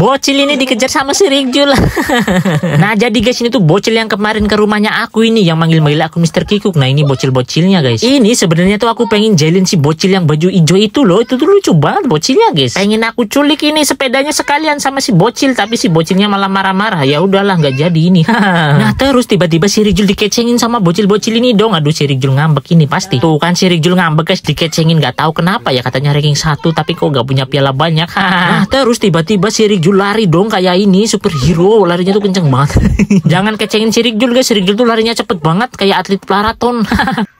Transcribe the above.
Bocil ini dikejar sama si Rigjul. nah, jadi guys, ini tuh bocil yang kemarin ke rumahnya aku ini yang manggil-manggil aku Mister Kikuk. Nah, ini bocil-bocilnya, guys. Ini sebenarnya tuh aku pengen jalin si bocil yang baju hijau itu loh. Itu tuh lucu banget bocilnya, guys. Pengen aku culik ini sepedanya sekalian sama si bocil, tapi si bocilnya malah marah-marah. Ya udahlah, nggak jadi ini. nah, terus tiba-tiba si Rigjul dikecengin sama bocil-bocil ini dong. Aduh, si Rigjul ngambek ini pasti. Nah. Tuh kan si Rigjul ngambek, guys, dikecengin nggak tahu kenapa ya katanya ranking satu tapi kok gak punya piala banyak. nah, terus tiba-tiba si Rigjul Jul lari dong kayak ini superhero larinya tuh kenceng banget jangan kecengin Sirik Jul guys Sirik Jul tuh larinya cepet banget kayak atlet maraton